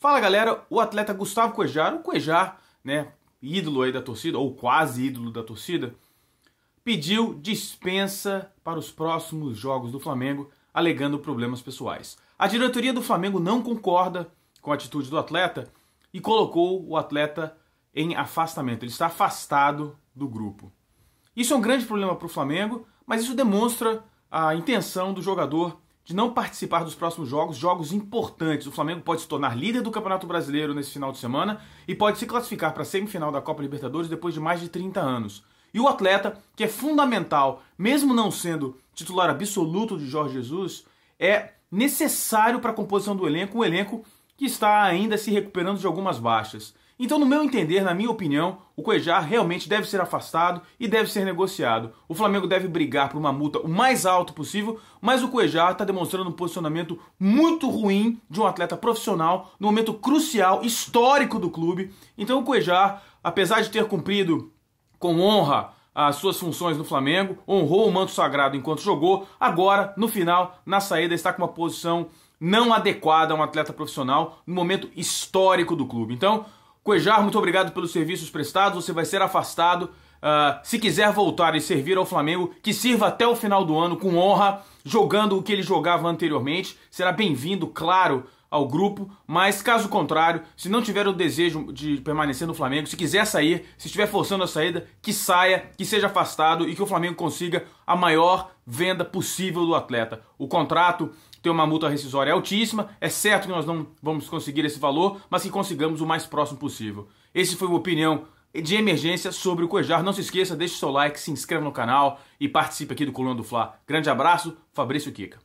Fala galera, o atleta Gustavo Cuejar, o Cuejar, né, ídolo aí da torcida, ou quase ídolo da torcida, pediu dispensa para os próximos jogos do Flamengo, alegando problemas pessoais. A diretoria do Flamengo não concorda com a atitude do atleta e colocou o atleta em afastamento. Ele está afastado do grupo. Isso é um grande problema para o Flamengo, mas isso demonstra a intenção do jogador de não participar dos próximos jogos, jogos importantes. O Flamengo pode se tornar líder do Campeonato Brasileiro nesse final de semana e pode se classificar para a semifinal da Copa Libertadores depois de mais de 30 anos. E o atleta, que é fundamental, mesmo não sendo titular absoluto de Jorge Jesus, é necessário para a composição do elenco, um elenco que está ainda se recuperando de algumas baixas. Então, no meu entender, na minha opinião, o Cuejar realmente deve ser afastado e deve ser negociado. O Flamengo deve brigar por uma multa o mais alto possível, mas o Cuejar está demonstrando um posicionamento muito ruim de um atleta profissional no momento crucial, histórico do clube. Então, o Cuejar, apesar de ter cumprido com honra as suas funções no Flamengo, honrou o manto sagrado enquanto jogou, agora, no final, na saída, está com uma posição não adequada a um atleta profissional no momento histórico do clube. Então, Coejar, muito obrigado pelos serviços prestados. Você vai ser afastado Uh, se quiser voltar e servir ao Flamengo, que sirva até o final do ano com honra, jogando o que ele jogava anteriormente. Será bem-vindo, claro, ao grupo, mas caso contrário, se não tiver o desejo de permanecer no Flamengo, se quiser sair, se estiver forçando a saída, que saia, que seja afastado e que o Flamengo consiga a maior venda possível do atleta. O contrato tem uma multa rescisória altíssima, é certo que nós não vamos conseguir esse valor, mas que consigamos o mais próximo possível. Esse foi a opinião de emergência sobre o Cuejar. Não se esqueça, deixe seu like, se inscreva no canal e participe aqui do Coluna do Fla. Grande abraço, Fabrício Kika.